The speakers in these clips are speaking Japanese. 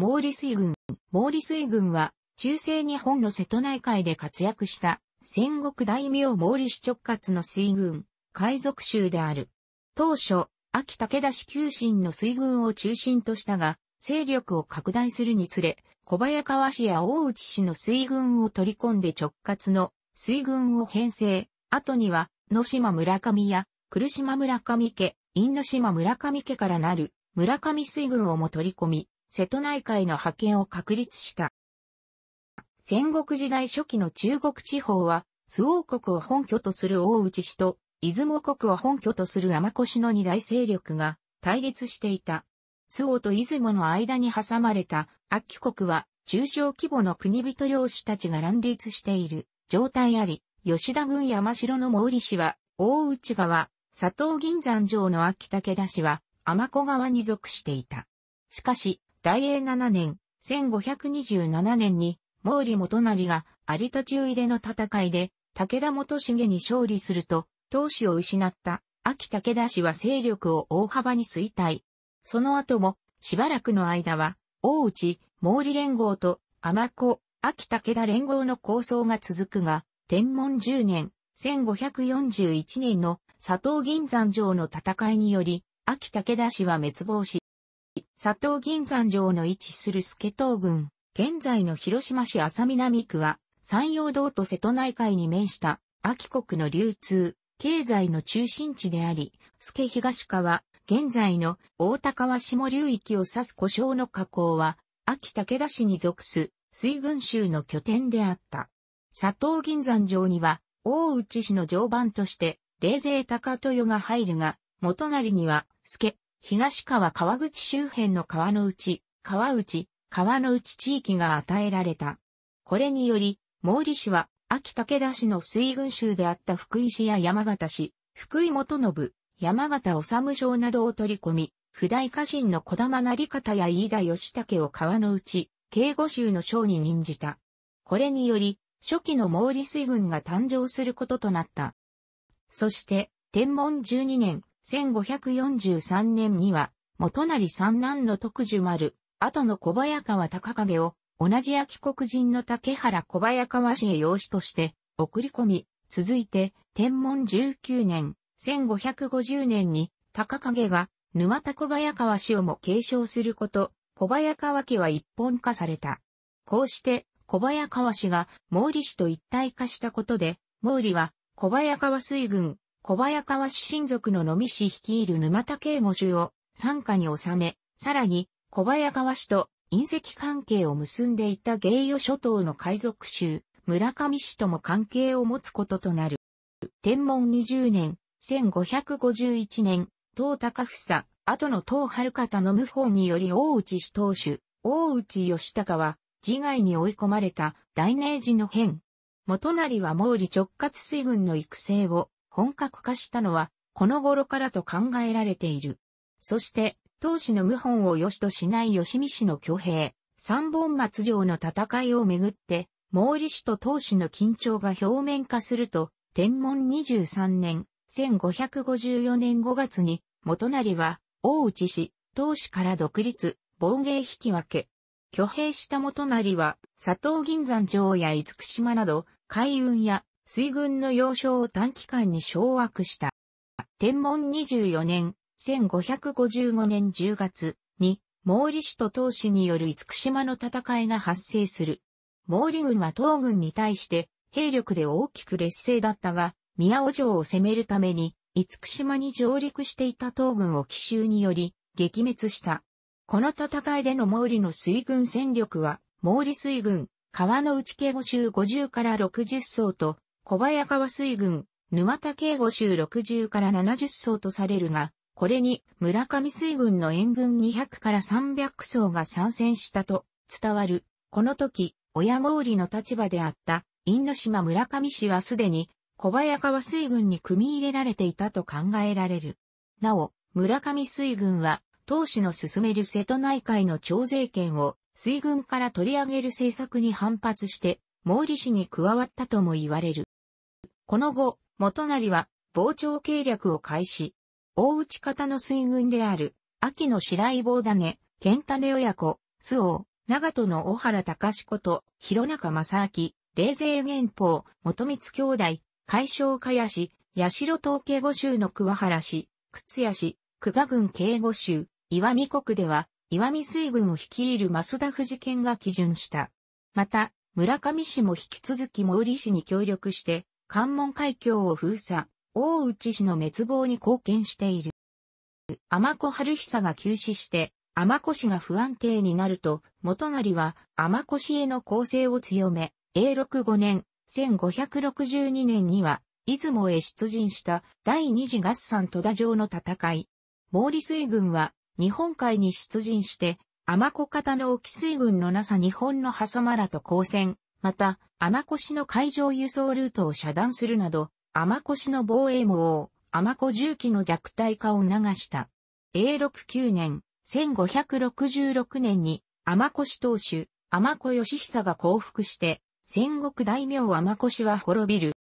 毛利水軍。毛利水軍は、中世日本の瀬戸内海で活躍した、戦国大名毛利氏直轄の水軍、海賊州である。当初、秋武田氏旧臣の水軍を中心としたが、勢力を拡大するにつれ、小早川氏や大内氏の水軍を取り込んで直轄の水軍を編成。後には、野島村上や、来島村上家、因島村上家からなる、村上水軍をも取り込み、瀬戸内海の覇権を確立した。戦国時代初期の中国地方は、周王国を本拠とする大内氏と、出雲国を本拠とする天越の二大勢力が対立していた。周王と出雲の間に挟まれた秋国は、中小規模の国人領主たちが乱立している状態あり、吉田軍山城の毛利氏は、大内川、佐藤銀山城の秋武田氏は、天子川に属していた。しかし、大英7年、1527年に、毛利元成が有田中井での戦いで、武田元重に勝利すると、当主を失った秋武田氏は勢力を大幅に衰退。その後も、しばらくの間は、大内、毛利連合と、天子、秋武田連合の構想が続くが、天文10年、1541年の佐藤銀山城の戦いにより、秋武田氏は滅亡し、佐藤銀山城の位置する助東郡、現在の広島市浅南区は、山陽道と瀬戸内海に面した、秋国の流通、経済の中心地であり、助東川、現在の大高は下流域を指す故障の河口は、秋武田市に属す水軍州の拠点であった。佐藤銀山城には、大内市の常磐として、冷勢高豊が入るが、元りには、助、東川川口周辺の川の内、川内、川の内地域が与えられた。これにより、毛利氏は、秋武田氏の水軍州であった福井氏や山形氏、福井元信、山形治省などを取り込み、不代家臣の小玉成方や飯田義武を川の内、敬語州の省に任じた。これにより、初期の毛利水軍が誕生することとなった。そして、天文12年、1543年には、元成三男の徳樹丸、後の小早川高影を、同じ秋国人の竹原小早川氏へ養子として送り込み、続いて天文19年、1550年に高影が沼田小早川氏をも継承すること、小早川家は一本化された。こうして小早川氏が毛利氏と一体化したことで、毛利は小早川水軍、小早川氏親族の野見氏率いる沼田慶吾衆を参加に収め、さらに小早川氏と隕石関係を結んでいた芸与諸島の海賊州、村上氏とも関係を持つこととなる。天文20年、1551年、東高房、後の東春方の謀反により大内氏当主、大内義高は、自害に追い込まれた大明治の変。元就は毛利直轄水軍の育成を本格化したのは、この頃からと考えられている。そして、当時の謀反を良しとしない吉見氏の挙兵、三本松城の戦いをめぐって、毛利氏と当主の緊張が表面化すると、天文23年、1554年5月に、元就は、大内氏、当主から独立、防衛引き分け。挙兵した元就は、佐藤銀山城や厳島など、海運や水軍の要衝を短期間に掌握した。天文24年、1555年10月に、毛利氏と東氏による五福島の戦いが発生する。毛利軍は東軍に対して、兵力で大きく劣勢だったが、宮尾城を攻めるために、五福島に上陸していた東軍を奇襲により、撃滅した。この戦いでの毛利の水軍戦力は、毛利水軍、川の内家50から60層と、小早川水軍、沼田慶五州60から70層とされるが、これに村上水軍の援軍200から300層が参戦したと伝わる。この時、親毛利の立場であった因島村上氏はすでに小早川水軍に組み入れられていたと考えられる。なお、村上水軍は当主の進める瀬戸内海の徴税権を水軍から取り上げる政策に反発して毛利氏に加わったとも言われる。この後、元成は傍聴計略を開始。大内方の水軍である、秋の白井棒種、健種親子、須王、長戸の小原隆子と、広中正明、冷泉元法、元光兄弟、海将かやし、八代統計五州の桑原氏、靴屋氏、久我郡慶五州、岩見国では、岩見水軍を率いる増田士県が基準した。また、村上氏も引き続き毛利氏に協力して、関門海峡を封鎖、大内氏の滅亡に貢献している。天子春久が急死して、天子氏が不安定になると、元成は天子氏への攻勢を強め、永禄5年、1562年には、出雲へ出陣した第二次合算戸田城の戦い。毛利水軍は日本海に出陣して、天子方の沖水軍のなさ日本の挟まらと交戦、また、天越の海上輸送ルートを遮断するなど、天越の防衛網を天子重機の弱体化を促した。A69 年、1566年に天越当主、天子義久が降伏して、戦国大名天越は滅びる。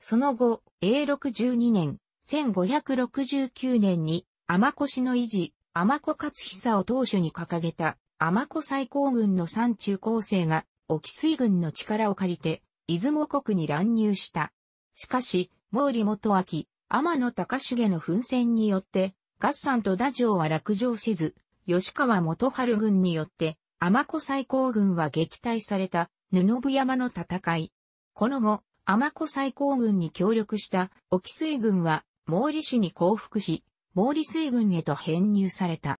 その後、A612 年、1569年に、天越の維持、天子勝久を当主に掲げた、天子最高軍の山中高生が、沖水軍の力を借りて、出雲国に乱入した。しかし、毛利元明、天野高重の奮戦によって、合算と打城は落城せず、吉川元春軍によって、天子最高軍は撃退された、布部山の戦い。この後、天子最高軍に協力した沖水軍は、毛利氏に降伏し、毛利水軍へと編入された。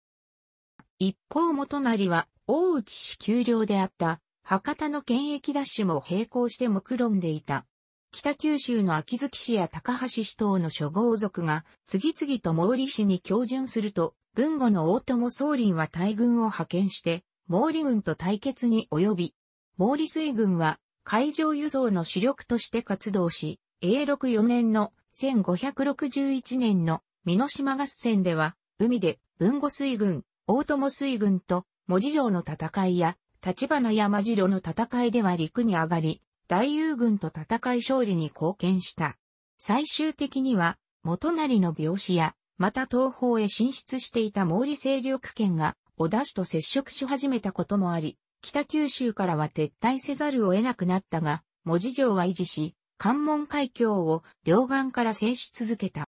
一方元成は、大内氏丘陵であった博多の県駅ダッシュも並行して目論んでいた。北九州の秋月市や高橋市等の諸豪族が次々と毛利氏に標準すると、文後の大友総林は大軍を派遣して、毛利軍と対決に及び、毛利水軍は海上輸送の主力として活動し、永禄4年の1561年の美濃島合戦では、海で文後水軍、大友水軍と文字城の戦いや立花山城の戦いでは陸に上がり、大友軍と戦い勝利に貢献した。最終的には、元成の病死や、また東方へ進出していた毛利勢力圏が、小田氏と接触し始めたこともあり、北九州からは撤退せざるを得なくなったが、文字城は維持し、関門海峡を両岸から制し続けた。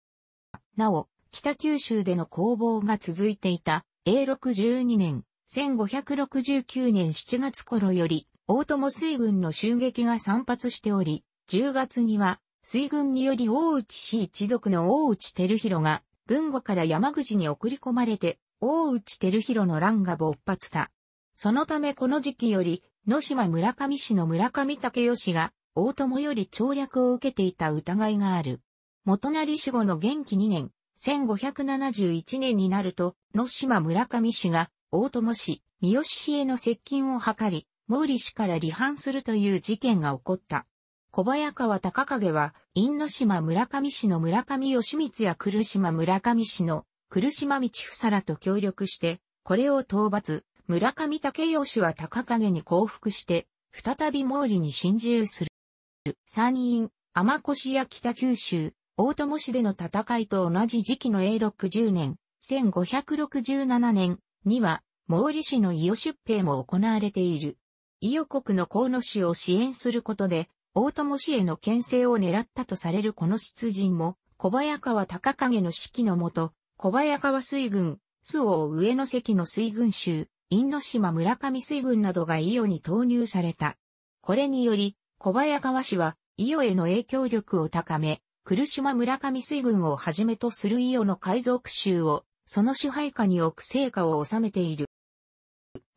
なお、北九州での攻防が続いていた、A62 年、1569年7月頃より、大友水軍の襲撃が散発しており、10月には、水軍により大内氏一族の大内照弘が、文後から山口に送り込まれて、大内照弘の乱が勃発した。そのためこの時期より、野島村上氏の村上武義が、大友より調略を受けていた疑いがある。元成死後の元気2年、1571年になると、野島村上氏が、大友氏、三好氏への接近を図り、毛利氏から離反するという事件が起こった。小早川高影は、因島村上氏の村上義光や来島村上氏の来島道さらと協力して、これを討伐、村上武義は高影に降伏して、再び毛利に侵入する。山陰、天越や北九州、大友市での戦いと同じ時期の永禄10年、1567年には、毛利氏の伊予出兵も行われている。伊予国の河野氏を支援することで、大友氏への牽制を狙ったとされるこの出陣も、小早川隆景の指揮のもと、小早川水軍、周王上野関の水軍州、因島村上水軍などが伊予に投入された。これにより、小早川氏は、伊予への影響力を高め、来島村上水軍をはじめとする伊予の海賊州を、その支配下に置く成果を収めている。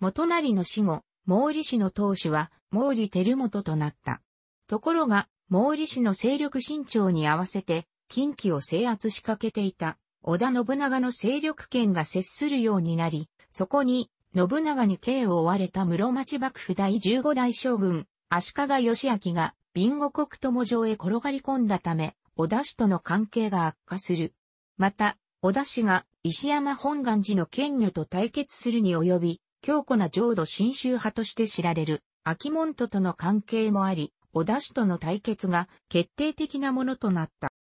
元成の死後、毛利氏の当主は毛利輝元となった。ところが、毛利氏の勢力伸長に合わせて、近畿を制圧しかけていた、織田信長の勢力圏が接するようになり、そこに、信長に刑を追われた室町幕府第15代将軍、足利義明が、貧乏国友城へ転がり込んだため、織田氏との関係が悪化する。また、織田氏が石山本願寺の権女と対決するに及び、強固な浄土真宗派として知られる、秋門との関係もあり、小田氏との対決が決定的なものとなった。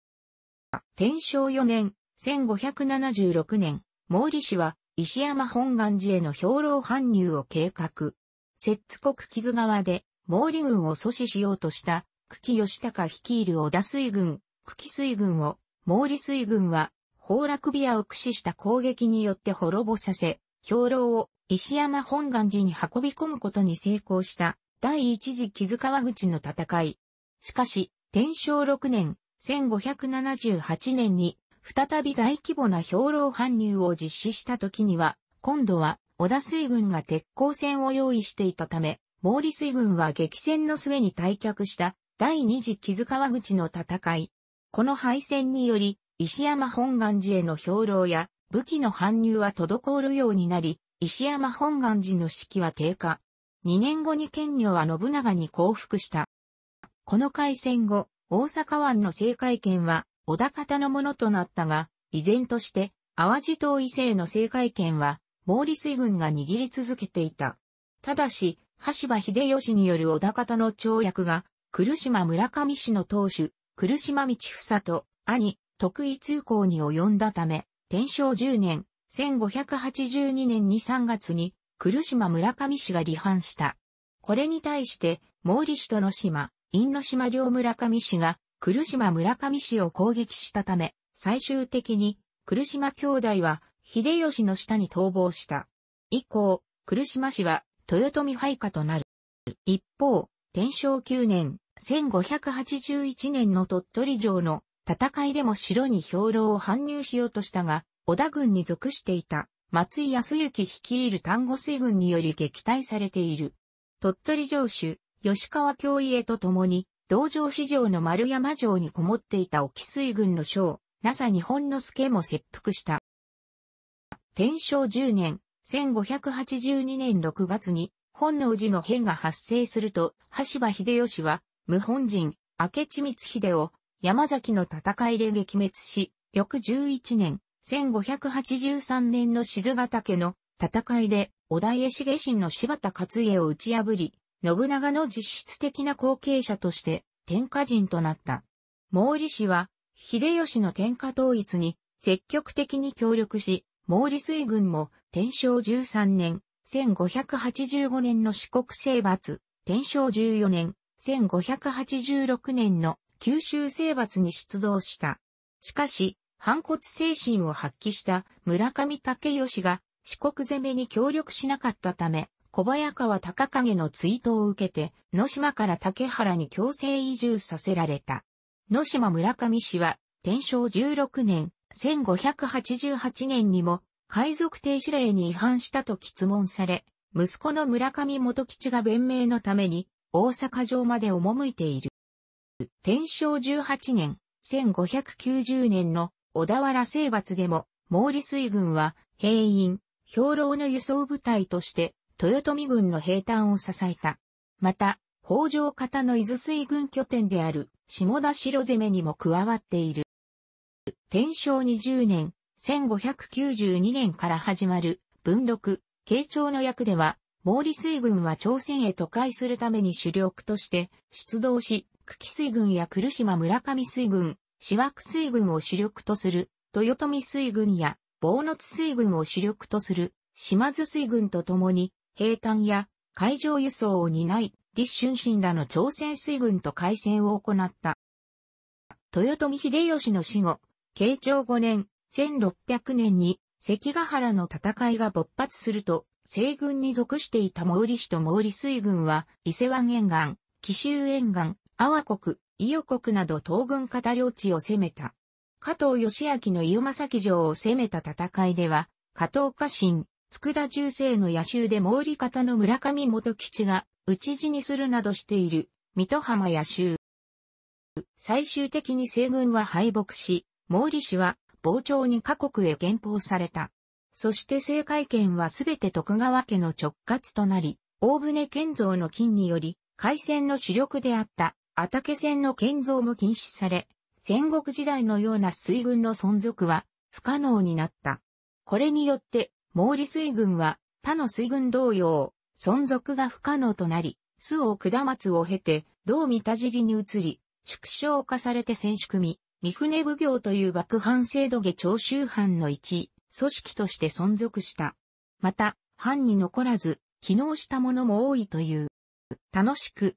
天正4年、1576年、毛利氏は石山本願寺への兵糧搬入を計画。摂津国木津川で毛利軍を阻止しようとした、久喜義高率いる小田水軍、久喜水軍を、毛利水軍は、崩落ビアを駆使した攻撃によって滅ぼさせ、兵糧を石山本願寺に運び込むことに成功した第一次木津川淵の戦い。しかし、天正6年、1578年に、再び大規模な兵糧搬入を実施した時には、今度は小田水軍が鉄鋼戦を用意していたため、毛利水軍は激戦の末に退却した第二次木津川淵の戦い。この敗戦により、石山本願寺への兵糧や武器の搬入は滞るようになり、石山本願寺の式は低下。2年後に県女は信長に降伏した。この海戦後、大阪湾の政界権は小田方のものとなったが、依然として淡路島伊勢の政界権は毛利水軍が握り続けていた。ただし、橋場秀吉による小田方の跳躍が、来島村上市の当主、来島道房と兄、徳井通行に及んだため、天正10年、1582年に3月に、来島村上氏が離反した。これに対して、毛利氏との島、因島両村上氏が、来島村上氏を攻撃したため、最終的に、来島兄弟は、秀吉の下に逃亡した。以降、来島氏は、豊臣配下となる。一方、天正9年、1581年の鳥取城の戦いでも城に兵糧を搬入しようとしたが、織田軍に属していた松井康之率いる丹後水軍により撃退されている。鳥取城主、吉川教家と共に、道場市場の丸山城にこもっていた沖水軍の将、NASA 日本之助も切腹した。天正10年、1582年6月に、本能寺の変が発生すると、橋場秀吉は、無本人、明智光秀を、山崎の戦いで撃滅し、翌11年、1583年の静ヶ岳の戦いで、織田家重臣の柴田勝家を打ち破り、信長の実質的な後継者として天下人となった。毛利氏は、秀吉の天下統一に積極的に協力し、毛利水軍も天正13年、1585年の四国征伐、天正14年、1586年の九州征伐に出動した。しかし、反骨精神を発揮した村上武義が四国攻めに協力しなかったため、小早川隆景の追悼を受けて、野島から竹原に強制移住させられた。野島村上氏は、天正16年、1588年にも、海賊停止令に違反したと質問され、息子の村上元吉が弁明のために、大阪城まで赴いている。天正18年、1590年の小田原征伐でも、毛利水軍は、兵員、兵糧の輸送部隊として、豊臣軍の兵隊を支えた。また、北条方の伊豆水軍拠点である、下田城攻めにも加わっている。天正20年、1592年から始まる、文禄、慶長の役では、毛利水軍は朝鮮へ都会するために主力として出動し、久喜水軍や来島村上水軍、四惑水軍を主力とする、豊臣水軍や、坊津水軍を主力とする、島津水軍と共に、兵艦や海上輸送を担い、立春神らの朝鮮水軍と海戦を行った。豊臣秀吉の死後、慶長5年、1600年に、関ヶ原の戦いが勃発すると、西軍に属していた毛利氏と毛利水軍は、伊勢湾沿岸、紀州沿岸、阿波国、伊予国など東軍方領地を攻めた。加藤義明の伊予正城を攻めた戦いでは、加藤家臣、佃重生の野州で毛利方の村上元吉が討ち死にするなどしている、水戸浜野州。最終的に西軍は敗北し、毛利氏は傍聴に各国へ憲法された。そして政界権はすべて徳川家の直轄となり、大船建造の金により、海戦の主力であった畑線の建造も禁止され、戦国時代のような水軍の存続は不可能になった。これによって、毛利水軍は他の水軍同様、存続が不可能となり、巣を下松を経て、道三田尻に移り、縮小化されて戦縮み、三船奉行という幕藩制度下長州藩の一、組織として存続した。また、藩に残らず、機能したものも多いという。楽しく、